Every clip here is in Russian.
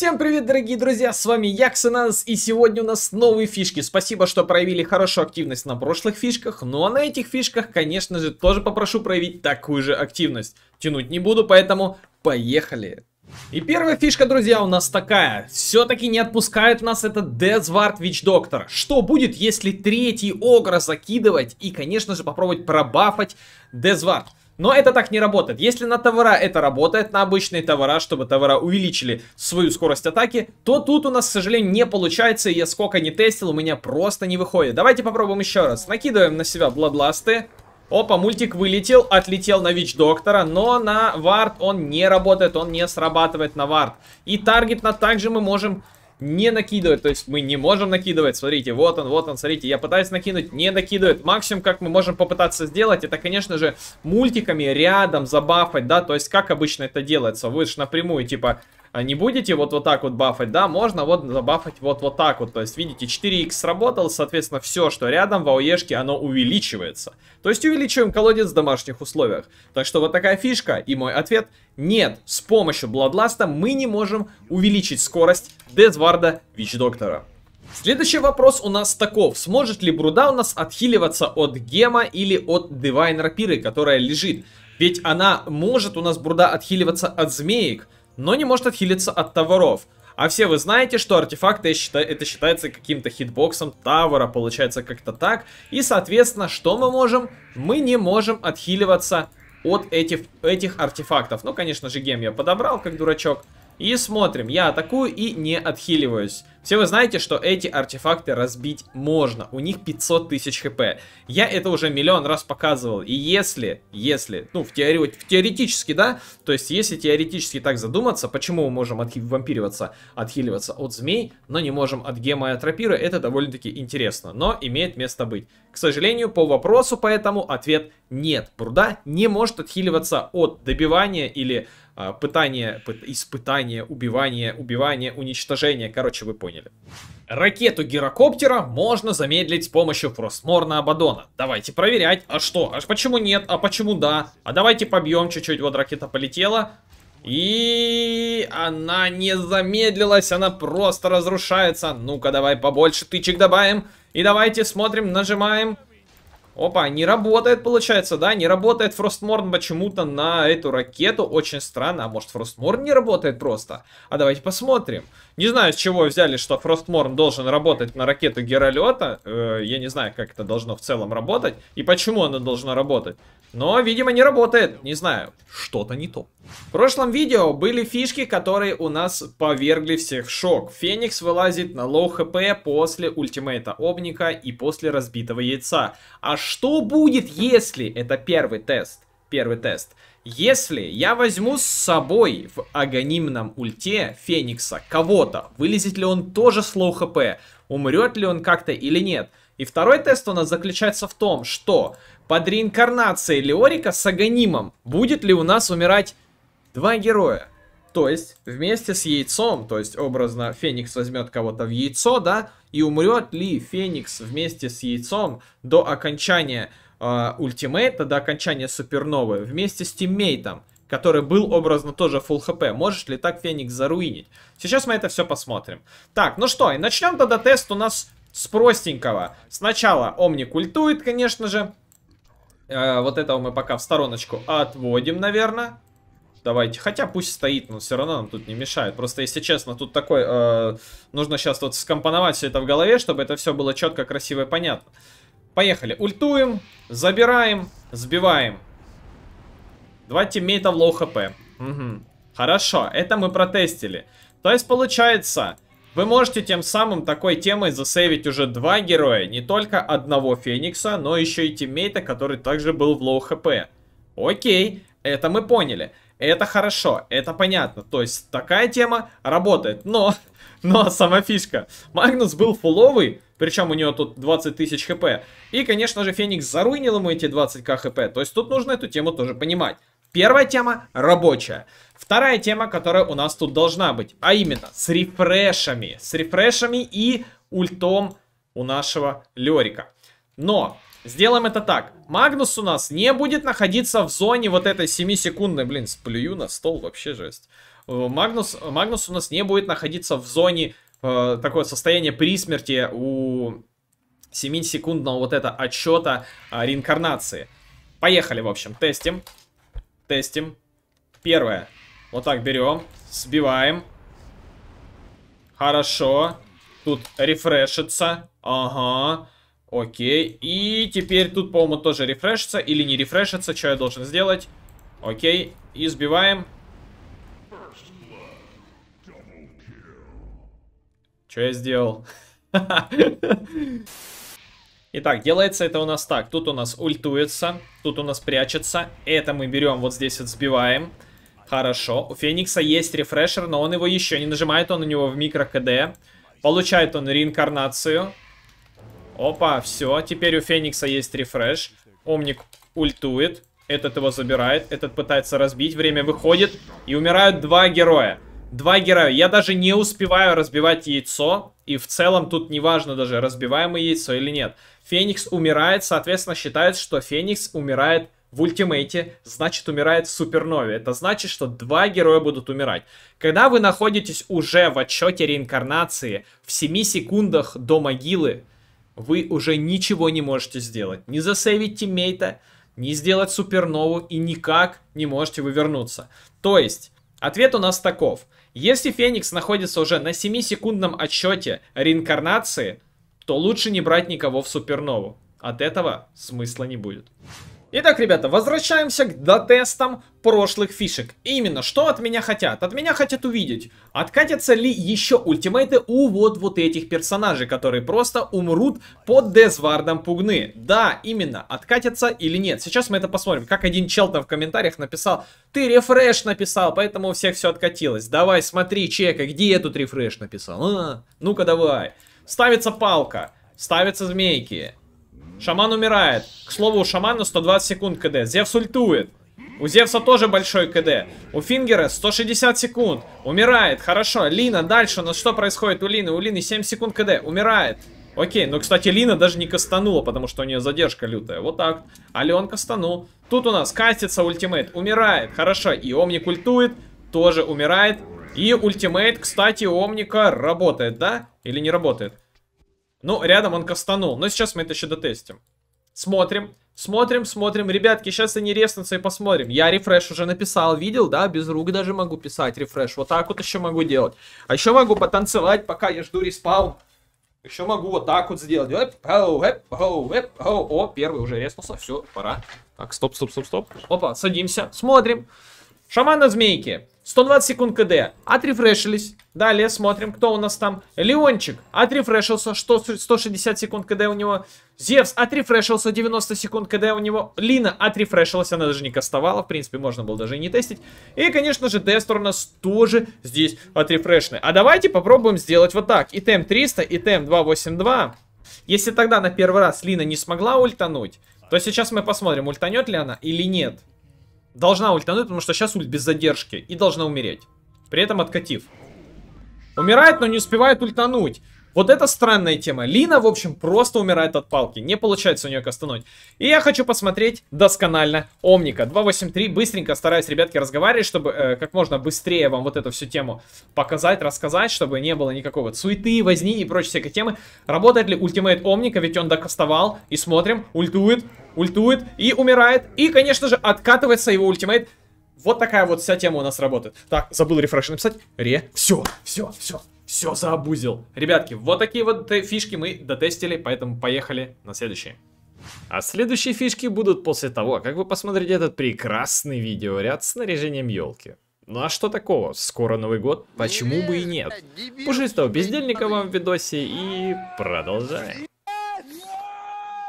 Всем привет, дорогие друзья, с вами Яксенанс, и сегодня у нас новые фишки. Спасибо, что проявили хорошую активность на прошлых фишках, ну а на этих фишках, конечно же, тоже попрошу проявить такую же активность. Тянуть не буду, поэтому поехали! И первая фишка, друзья, у нас такая. Все-таки не отпускает нас этот Дезвард Вич Доктор. Что будет, если третий Огра закидывать и, конечно же, попробовать пробафать Дезвард? Но это так не работает. Если на товара это работает, на обычные товара, чтобы товара увеличили свою скорость атаки, то тут у нас, к сожалению, не получается. Я сколько не тестил, у меня просто не выходит. Давайте попробуем еще раз. Накидываем на себя бладласты. Опа, мультик вылетел, отлетел на Вич Доктора, но на вард он не работает, он не срабатывает на вард. И таргетно также мы можем не накидывает, то есть мы не можем накидывать, смотрите, вот он, вот он, смотрите, я пытаюсь накинуть, не накидывает. Максимум, как мы можем попытаться сделать, это, конечно же, мультиками рядом забафать, да, то есть как обычно это делается, вы же напрямую, типа, а не будете вот вот так вот бафать, да, можно вот забафать вот вот так вот. То есть, видите, 4х сработал, соответственно, все, что рядом в ауешке, оно увеличивается. То есть, увеличиваем колодец в домашних условиях. Так что вот такая фишка, и мой ответ нет. С помощью Бладласта мы не можем увеличить скорость Дезварда Вич Доктора. Следующий вопрос у нас таков. Сможет ли Бруда у нас отхиливаться от Гема или от Дивайн Рапиры, которая лежит? Ведь она может у нас Бруда отхиливаться от Змеек но не может отхилиться от товаров. А все вы знаете, что артефакты это считается каким-то хитбоксом тавара, получается как-то так. И, соответственно, что мы можем? Мы не можем отхиливаться от этих, этих артефактов. Ну, конечно же, гем я подобрал, как дурачок. И смотрим, я атакую и не отхиливаюсь. Все вы знаете, что эти артефакты разбить можно. У них 500 тысяч хп. Я это уже миллион раз показывал. И если, если, ну, в, теори в теоретически, да, то есть если теоретически так задуматься, почему мы можем отхи вампириваться, отхиливаться от змей, но не можем от гема и Атропира, это довольно-таки интересно, но имеет место быть. К сожалению, по вопросу поэтому ответ нет. Бруда не может отхиливаться от добивания или а, пытание, испытание, убивание, убивание, уничтожение. Короче, вы поняли. Ракету гирокоптера можно замедлить с помощью фростморна Абадона. Давайте проверять. А что? А почему нет? А почему да? А давайте побьем чуть-чуть. Вот ракета полетела. И она не замедлилась, она просто разрушается. Ну-ка, давай побольше тычек добавим. И давайте смотрим, нажимаем. Опа, не работает, получается, да? Не работает Фростморн почему-то на эту ракету. Очень странно. А может, Фростморн не работает просто? А давайте посмотрим. Не знаю, с чего взяли, что Фростморн должен работать на ракету Геролета. Э, я не знаю, как это должно в целом работать. И почему оно должно работать. Но, видимо, не работает. Не знаю, что-то не то. В прошлом видео были фишки, которые у нас повергли всех в шок. Феникс вылазит на лоу хп после ультимейта Обника и после разбитого яйца. А что будет, если, это первый тест, первый тест, если я возьму с собой в агонимном ульте Феникса кого-то, вылезет ли он тоже с лоу хп, умрет ли он как-то или нет. И второй тест у нас заключается в том, что под реинкарнацией Леорика с агонимом будет ли у нас умирать два героя. То есть, вместе с яйцом, то есть, образно, Феникс возьмет кого-то в яйцо, да, и умрет ли Феникс вместе с яйцом до окончания э, ультимейта, до окончания суперновы, вместе с тиммейтом, который был образно тоже full хп. Может ли так Феникс заруинить? Сейчас мы это все посмотрим. Так, ну что, и начнем тогда тест у нас с простенького. Сначала Омни культует, конечно же. Э, вот этого мы пока в стороночку отводим, наверное. Давайте. Хотя пусть стоит, но все равно нам тут не мешает. Просто, если честно, тут такой... Э, нужно сейчас вот скомпоновать все это в голове, чтобы это все было четко, красиво и понятно. Поехали. Ультуем, забираем, сбиваем. Два тиммейта в лоу хп. Угу. Хорошо, это мы протестили. То есть, получается, вы можете тем самым такой темой засейвить уже два героя. Не только одного Феникса, но еще и тиммейта, который также был в лоу хп. Окей, это мы поняли. Это хорошо, это понятно. То есть такая тема работает. Но, но сама фишка. Магнус был фуловый, причем у него тут 20 тысяч хп. И, конечно же, Феникс заруинил ему эти 20к хп. То есть тут нужно эту тему тоже понимать. Первая тема рабочая. Вторая тема, которая у нас тут должна быть, а именно с рефрешами. С рефрешами и ультом у нашего Лерика. Но Сделаем это так. Магнус у нас не будет находиться в зоне вот этой 7-секундной. Блин, сплюю на стол, вообще жесть. Э, Магнус, Магнус у нас не будет находиться в зоне э, такое состояние при смерти у 7-секундного вот это отчета э, реинкарнации. Поехали, в общем, тестим. Тестим. Первое. Вот так берем, сбиваем. Хорошо. Тут рефрешится. Ага. Окей. И теперь тут, по-моему, тоже рефрешится или не рефрешится. Что я должен сделать? Окей. И сбиваем. Что я сделал? Итак, делается это у нас так. Тут у нас ультуется, тут у нас прячется. Это мы берем вот здесь вот сбиваем. Хорошо. У Феникса есть рефрешер, но он его еще не нажимает. Он у него в микро КД. Получает он реинкарнацию. Опа, все. Теперь у Феникса есть рефреш. Омник ультует. Этот его забирает. Этот пытается разбить. Время выходит. И умирают два героя. Два героя. Я даже не успеваю разбивать яйцо. И в целом тут неважно даже, разбиваем мы яйцо или нет. Феникс умирает. Соответственно, считает, что Феникс умирает в ультимейте, значит умирает в супернове. Это значит, что два героя будут умирать. Когда вы находитесь уже в отчете реинкарнации в 7 секундах до могилы, вы уже ничего не можете сделать. Не засейвить тиммейта, не сделать супернову и никак не можете вы вернуться. То есть, ответ у нас таков. Если Феникс находится уже на 7-секундном отсчете реинкарнации, то лучше не брать никого в супернову. От этого смысла не будет. Итак, ребята, возвращаемся к дотестам прошлых фишек. Именно, что от меня хотят? От меня хотят увидеть, откатятся ли еще ультимейты у вот вот этих персонажей, которые просто умрут под Дезвардом Пугны. Да, именно, откатятся или нет. Сейчас мы это посмотрим. Как один чел там в комментариях написал, ты рефреш написал, поэтому у всех все откатилось. Давай, смотри, чекай, где я тут рефреш написал? А, ну-ка давай. Ставится палка, ставятся змейки, Шаман умирает. К слову, у шамана 120 секунд КД. Зевс ультует. У Зевса тоже большой КД. У Фингера 160 секунд. Умирает. Хорошо. Лина дальше. У что происходит у Лины? У Лины 7 секунд КД. Умирает. Окей, ну, кстати, Лина даже не кастанула, потому что у нее задержка лютая. Вот так. Ален кастанул. Тут у нас кастится ультимейт. Умирает. Хорошо. И Омник ультует. Тоже умирает. И ультимейт, кстати, у Омника работает, да? Или не работает? Ну, рядом он кастанул. Но сейчас мы это еще дотестим. Смотрим, смотрим, смотрим. Ребятки, сейчас они резнутся и посмотрим. Я рефреш уже написал, видел, да? Без рук даже могу писать рефреш. Вот так вот еще могу делать. А еще могу потанцевать, пока я жду респаун. Еще могу вот так вот сделать. Эп, оу, эп, оу, О, первый уже резнулся. Все, пора. Так, стоп, стоп, стоп, стоп. Опа, садимся, смотрим. Шамана змейки. 120 секунд КД. Отрефрешились. Далее смотрим, кто у нас там. Леончик отрефрешился. 160 секунд КД у него. Зевс отрефрешился. 90 секунд КД у него. Лина отрефрешилась. Она даже не кастовала. В принципе, можно было даже и не тестить. И, конечно же, Дестер у нас тоже здесь отрефрешный. А давайте попробуем сделать вот так. И темп 300, и темп 282. Если тогда на первый раз Лина не смогла ультануть, то сейчас мы посмотрим, ультанет ли она или нет. Должна ультануть, потому что сейчас ульт без задержки. И должна умереть. При этом откатив. Умирает, но не успевает ультануть. Вот это странная тема. Лина, в общем, просто умирает от палки. Не получается у нее кастануть. И я хочу посмотреть досконально Омника. 283. Быстренько стараюсь, ребятки, разговаривать, чтобы э, как можно быстрее вам вот эту всю тему показать, рассказать, чтобы не было никакого суеты, возни и прочей всякой темы. Работает ли ультимейт Омника? Ведь он докастовал. И смотрим. Ультует, ультует и умирает. И, конечно же, откатывается его ультимейт. Вот такая вот вся тема у нас работает. Так, забыл рефреш написать. Ре. Все, все, все. Все, заобузил. Ребятки, вот такие вот э, фишки мы дотестили, поэтому поехали на следующий. А следующие фишки будут после того, как вы посмотрите этот прекрасный видеоряд с наряжением елки. Ну а что такого? Скоро Новый год, почему бы и нет? Пушистого бездельника вам в видосе и продолжаем.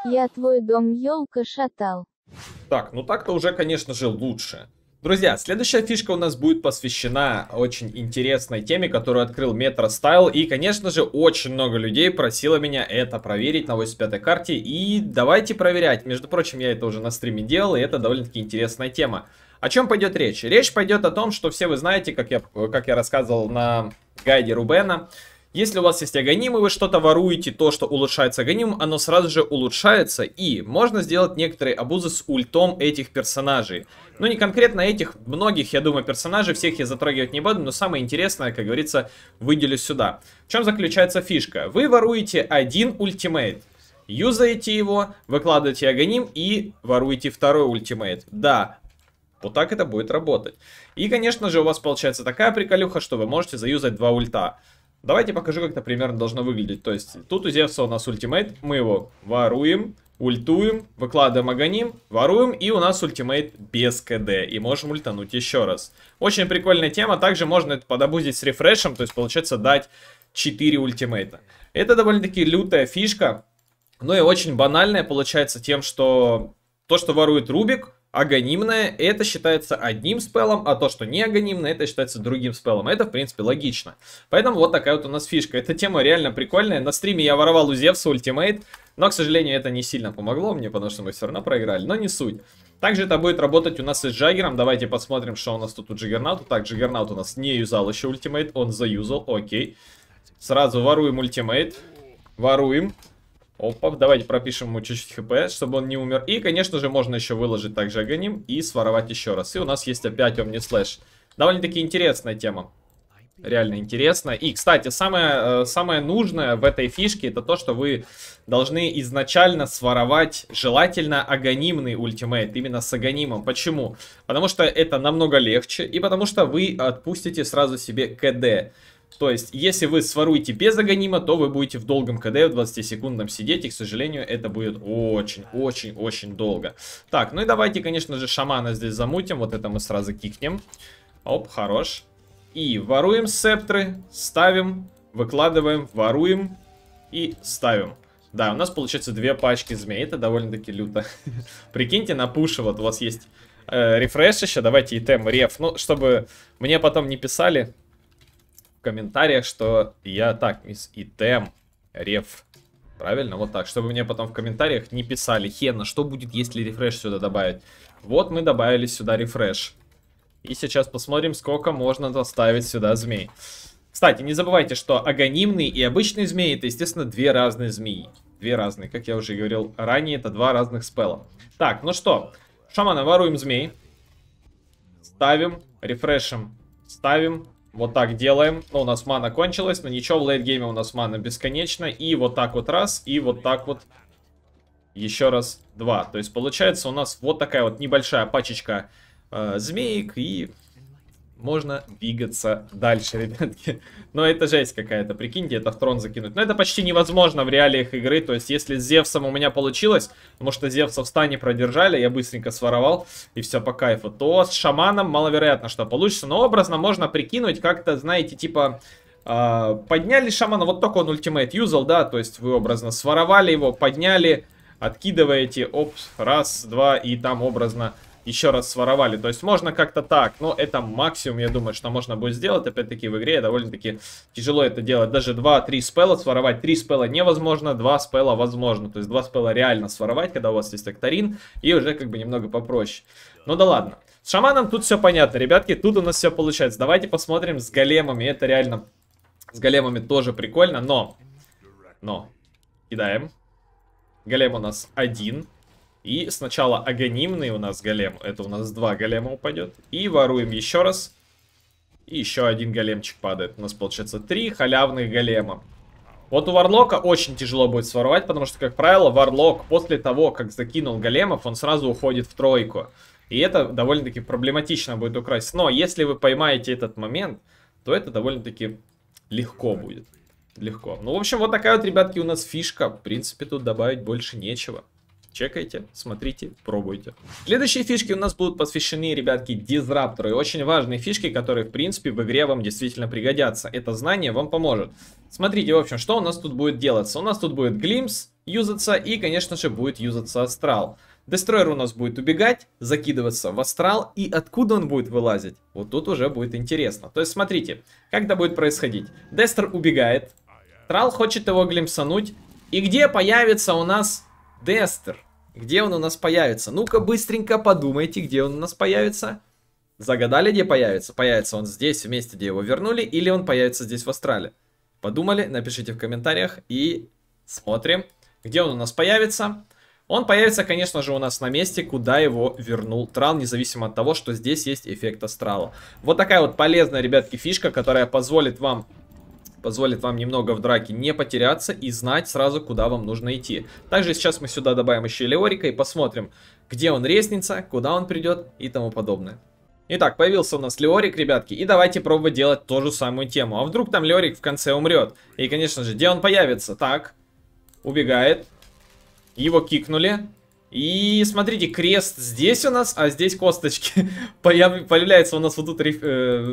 Я твой дом елка шатал. Так, ну так-то уже, конечно же, лучше. Друзья, следующая фишка у нас будет посвящена очень интересной теме, которую открыл Metro Style. И, конечно же, очень много людей просило меня это проверить на 85-й карте. И давайте проверять. Между прочим, я это уже на стриме делал, и это довольно-таки интересная тема. О чем пойдет речь? Речь пойдет о том, что все вы знаете, как я, как я рассказывал на гайде Рубена, если у вас есть агоним, и вы что-то воруете, то, что улучшается агоним, оно сразу же улучшается, и можно сделать некоторые обузы с ультом этих персонажей. Ну, не конкретно этих, многих, я думаю, персонажей, всех я затрагивать не буду, но самое интересное, как говорится, выделю сюда. В чем заключается фишка? Вы воруете один ультимейт, юзаете его, выкладываете агоним и воруете второй ультимейт. Да, вот так это будет работать. И, конечно же, у вас получается такая приколюха, что вы можете заюзать два ульта. Давайте покажу, как это примерно должно выглядеть. То есть, тут у Зевса у нас ультимейт, мы его воруем, ультуем, выкладываем аганим, воруем, и у нас ультимейт без КД, и можем ультануть еще раз. Очень прикольная тема, также можно это подобузить с рефрешем, то есть, получается, дать 4 ультимейта. Это довольно-таки лютая фишка, ну и очень банальная получается тем, что то, что ворует Рубик, Агонимное это считается одним спеллом, а то, что не агонимное, это считается другим спеллом. Это, в принципе, логично. Поэтому вот такая вот у нас фишка. Эта тема реально прикольная. На стриме я воровал у Зевса ультимейт, но, к сожалению, это не сильно помогло мне, потому что мы все равно проиграли, но не суть. Также это будет работать у нас и с Джаггером. Давайте посмотрим, что у нас тут у Джаггернаута. Так, Джаггернаут у нас не юзал еще ультимейт, он заюзал, окей. Сразу воруем ультимейт. Воруем. Опа, давайте пропишем ему чуть-чуть хп, чтобы он не умер. И, конечно же, можно еще выложить также аганим и своровать еще раз. И у нас есть опять слэш. Довольно-таки интересная тема. Реально интересно. И, кстати, самое, э, самое нужное в этой фишке, это то, что вы должны изначально своровать желательно аганимный ультимейт, именно с аганимом. Почему? Потому что это намного легче, и потому что вы отпустите сразу себе КД. То есть, если вы своруете без аганима, то вы будете в долгом КД, в 20-секундном сидеть, и, к сожалению, это будет очень-очень-очень долго. Так, ну и давайте, конечно же, шамана здесь замутим, вот это мы сразу кикнем. Оп, хорош. И воруем септры, ставим, выкладываем, воруем и ставим. Да, у нас получается две пачки змей, это довольно-таки люто. Прикиньте, на пуши вот у вас есть э, рефреш еще, давайте итем реф, ну, чтобы мне потом не писали, в комментариях, что я так, из итем реф. Правильно, вот так, чтобы мне потом в комментариях не писали, хена, что будет, если рефреш сюда добавить. Вот мы добавили сюда рефреш. И сейчас посмотрим, сколько можно доставить сюда змей. Кстати, не забывайте, что агонимные и обычные змеи это, естественно, две разные змеи. Две разные, как я уже говорил ранее, это два разных спелла. Так, ну что, шамана, воруем змей. Ставим, рефрешим, ставим, вот так делаем. Ну, у нас мана кончилась, но ничего, в лейтгейме у нас мана бесконечно. И вот так вот раз, и вот так вот еще раз два. То есть получается у нас вот такая вот небольшая пачечка э, змеек и можно двигаться дальше, ребятки. Но это жесть какая-то, прикиньте, это в трон закинуть. Но это почти невозможно в реалиях игры, то есть если с Зевсом у меня получилось, потому что Зевса в стане продержали, я быстренько своровал, и все по кайфу, то с Шаманом маловероятно, что получится. Но образно можно прикинуть как-то, знаете, типа... А, подняли шамана, вот только он ультимейт юзал, да, то есть вы образно своровали его, подняли, откидываете, оп, раз, два, и там образно еще раз своровали. То есть можно как-то так, но это максимум, я думаю, что можно будет сделать. Опять-таки в игре довольно-таки тяжело это делать. Даже 2-3 спелла своровать. 3 спелла невозможно, 2 спелла возможно. То есть 2 спелла реально своровать, когда у вас есть акторин и уже как бы немного попроще. Ну да ладно. С шаманом тут все понятно, ребятки, тут у нас все получается. Давайте посмотрим с големами, это реально... С големами тоже прикольно, но... Но. Кидаем. Голем у нас один. И сначала агонимный у нас голем. Это у нас два голема упадет. И воруем еще раз. И еще один големчик падает. У нас получается три халявных голема. Вот у Варлока очень тяжело будет своровать, потому что, как правило, Варлок после того, как закинул големов, он сразу уходит в тройку. И это довольно-таки проблематично будет украсть. Но если вы поймаете этот момент, то это довольно-таки легко будет. Легко. Ну, в общем, вот такая вот, ребятки, у нас фишка. В принципе, тут добавить больше нечего. Чекайте, смотрите, пробуйте. Следующие фишки у нас будут посвящены, ребятки, дизраптору. очень важные фишки, которые, в принципе, в игре вам действительно пригодятся. Это знание вам поможет. Смотрите, в общем, что у нас тут будет делаться. У нас тут будет Глимс юзаться и, конечно же, будет юзаться Астрал. Дестройер у нас будет убегать, закидываться в астрал, и откуда он будет вылазить? Вот тут уже будет интересно. То есть смотрите, как это будет происходить. Дестер убегает, астрал хочет его глимсануть, и где появится у нас Дестер. Где он у нас появится? Ну-ка, быстренько подумайте, где он у нас появится. Загадали, где появится? Появится он здесь, вместе где его вернули, или он появится здесь в Астрале? Подумали? Напишите в комментариях и смотрим, где он у нас появится. Он появится, конечно же, у нас на месте, куда его вернул Трал, независимо от того, что здесь есть эффект Астрала. Вот такая вот полезная, ребятки, фишка, которая позволит вам позволит вам немного в драке не потеряться и знать сразу, куда вам нужно идти. Также сейчас мы сюда добавим еще Леорика и посмотрим, где он резница, куда он придет и тому подобное. Итак, появился у нас Леорик, ребятки, и давайте пробовать делать ту же самую тему. А вдруг там Леорик в конце умрет? И, конечно же, где он появится? Так, убегает. Его кикнули. И смотрите, крест здесь у нас, а здесь косточки. Появляется у нас вот тут э,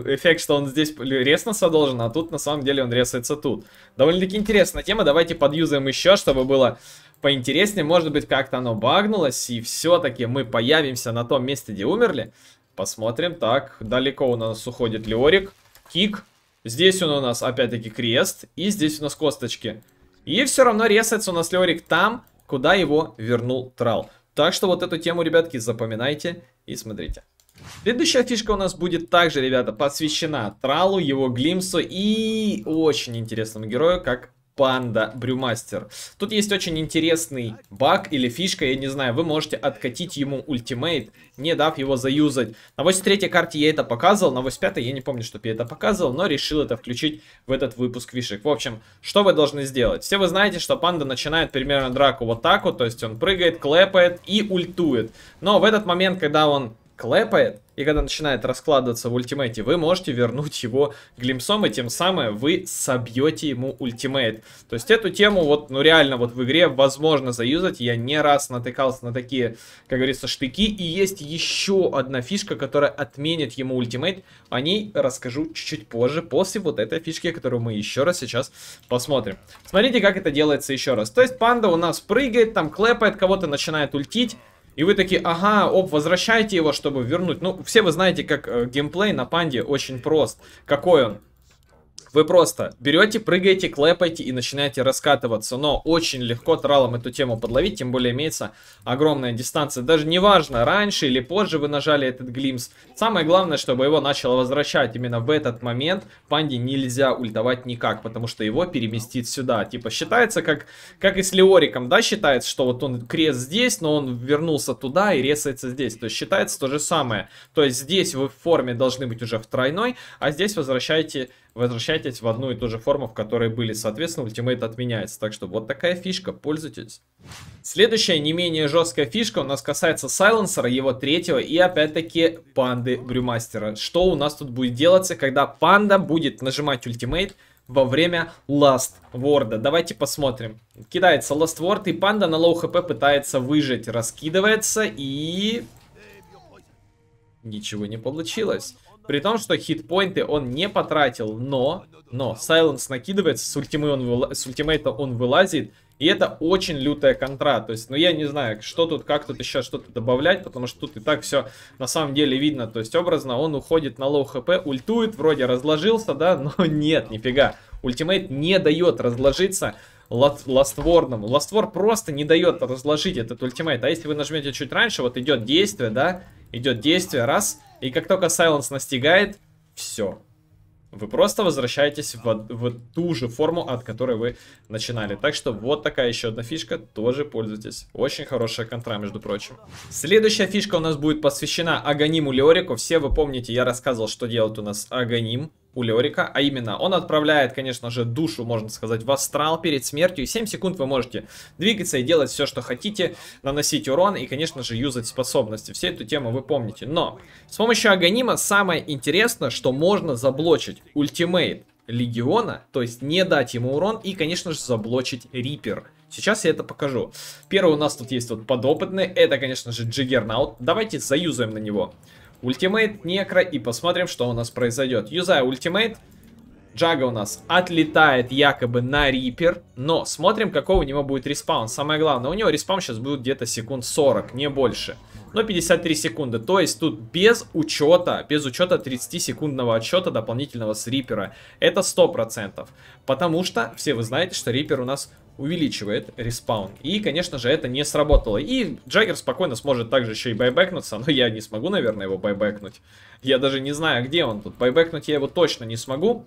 эффект, что он здесь резнуться должен, а тут на самом деле он резается тут. Довольно-таки интересная тема, давайте подъюзаем еще, чтобы было поинтереснее. Может быть, как-то оно багнулось, и все-таки мы появимся на том месте, где умерли. Посмотрим, так, далеко у нас уходит Леорик. Кик. Здесь он у нас опять-таки крест, и здесь у нас косточки. И все равно резается у нас Леорик там, куда его вернул Трал. Так что вот эту тему, ребятки, запоминайте и смотрите. Следующая фишка у нас будет также, ребята, посвящена Тралу, его Глимсу и очень интересному герою, как Панда Брюмастер. Тут есть очень интересный баг или фишка, я не знаю, вы можете откатить ему ультимейт, не дав его заюзать. На 83 карте я это показывал, на 85 я не помню, чтобы я это показывал, но решил это включить в этот выпуск фишек. В общем, что вы должны сделать? Все вы знаете, что панда начинает примерно драку вот так вот, то есть он прыгает, клепает и ультует. Но в этот момент, когда он клепает, и когда начинает раскладываться в ультимейте, вы можете вернуть его глимсом, и тем самым вы собьете ему ультимейт. То есть эту тему вот, ну реально вот в игре возможно заюзать, я не раз натыкался на такие, как говорится, штыки, и есть еще одна фишка, которая отменит ему ультимейт, о ней расскажу чуть-чуть позже, после вот этой фишки, которую мы еще раз сейчас посмотрим. Смотрите, как это делается еще раз. То есть панда у нас прыгает, там клепает, кого-то начинает ультить, и вы такие, ага, оп, возвращайте его, чтобы вернуть. Ну, все вы знаете, как э, геймплей на панде очень прост. Какой он? Вы просто берете, прыгаете, клепаете и начинаете раскатываться. Но очень легко тралом эту тему подловить, тем более имеется огромная дистанция. Даже не важно, раньше или позже вы нажали этот глимс. Самое главное, чтобы его начало возвращать. Именно в этот момент панде нельзя ультовать никак, потому что его переместит сюда. Типа считается, как, как и с Леориком, да, считается, что вот он крест здесь, но он вернулся туда и резается здесь. То есть считается то же самое. То есть здесь вы в форме должны быть уже в тройной, а здесь возвращаете возвращайтесь в одну и ту же форму, в которой были. Соответственно, ультимейт отменяется. Так что вот такая фишка, пользуйтесь. Следующая не менее жесткая фишка у нас касается сайленсера, его третьего и опять-таки панды брюмастера. Что у нас тут будет делаться, когда панда будет нажимать ультимейт во время Last Word. Давайте посмотрим. Кидается Last Word, и панда на лоу хп пытается выжить. Раскидывается и... Ничего не получилось. При том, что хитпоинты он не потратил, но... Но Сайленс накидывается, с, ультимы он выла... с ультимейта он вылазит, и это очень лютая контра. То есть, ну я не знаю, что тут, как тут еще что-то добавлять, потому что тут и так все на самом деле видно. То есть, образно, он уходит на лоу хп, ультует, вроде разложился, да, но нет, нифига. Ультимейт не дает разложиться ластворному. Ластвор просто не дает разложить этот ультимейт. А если вы нажмете чуть раньше, вот идет действие, да, идет действие, раз, и как только Silence настигает, все. Вы просто возвращаетесь в, в ту же форму, от которой вы начинали. Так что вот такая еще одна фишка, тоже пользуйтесь. Очень хорошая контра, между прочим. Следующая фишка у нас будет посвящена Аганиму Леорику. Все вы помните, я рассказывал, что делает у нас Аганим. У Леорика, а именно он отправляет, конечно же, душу, можно сказать, в астрал перед смертью. И 7 секунд вы можете двигаться и делать все, что хотите, наносить урон и, конечно же, юзать способности. Все эту тему вы помните. Но с помощью Аганима самое интересное, что можно заблочить ультимейт Легиона, то есть не дать ему урон и, конечно же, заблочить Риппер. Сейчас я это покажу. Первый у нас тут есть вот подопытный, это, конечно же, Джиггернаут. Давайте заюзаем на него. Ультимейт Некро и посмотрим, что у нас произойдет. Юзая ультимейт. Джага у нас отлетает якобы на Рипер, но смотрим, какой у него будет респаун. Самое главное, у него респаун сейчас будет где-то секунд 40, не больше но ну, 53 секунды. То есть тут без учета, без учета 30-секундного отсчета дополнительного с Рипера, это 100%. Потому что все вы знаете, что Рипер у нас увеличивает респаун. И, конечно же, это не сработало. И Джаггер спокойно сможет также еще и байбекнуться, но я не смогу, наверное, его байбекнуть. Я даже не знаю, где он тут. Байбекнуть я его точно не смогу.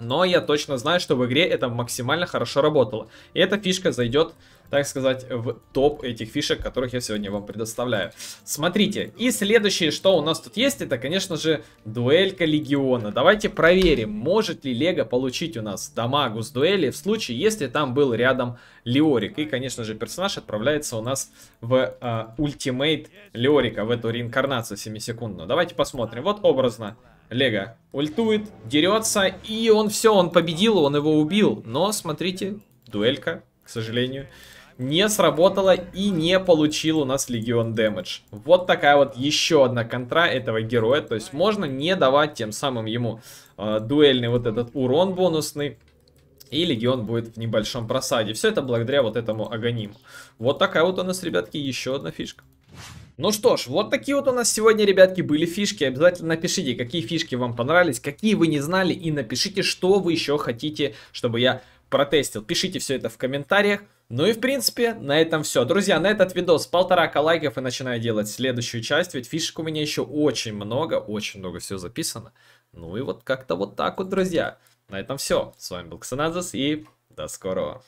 Но я точно знаю, что в игре это максимально хорошо работало. И эта фишка зайдет, так сказать, в топ этих фишек, которых я сегодня вам предоставляю. Смотрите, и следующее, что у нас тут есть, это, конечно же, дуэлька Легиона. Давайте проверим, может ли Лего получить у нас дамагу с дуэли в случае, если там был рядом Леорик. И, конечно же, персонаж отправляется у нас в э, ультимейт Леорика, в эту реинкарнацию 7-секундную. Давайте посмотрим. Вот образно Лего ультует, дерется, и он все, он победил, он его убил. Но, смотрите, дуэлька, к сожалению, не сработала и не получил у нас Легион Дэмэдж. Вот такая вот еще одна контра этого героя. То есть можно не давать тем самым ему э, дуэльный вот этот урон бонусный. И Легион будет в небольшом просаде. Все это благодаря вот этому Аганиму. Вот такая вот у нас, ребятки, еще одна фишка. Ну что ж, вот такие вот у нас сегодня, ребятки, были фишки. Обязательно напишите, какие фишки вам понравились, какие вы не знали, и напишите, что вы еще хотите, чтобы я протестил. Пишите все это в комментариях. Ну и в принципе на этом все. Друзья, на этот видос полтора-ка лайков и начинаю делать следующую часть, ведь фишек у меня еще очень много, очень много все записано. Ну и вот как-то вот так вот, друзья. На этом все. С вами был Ксенадзес и до скорого.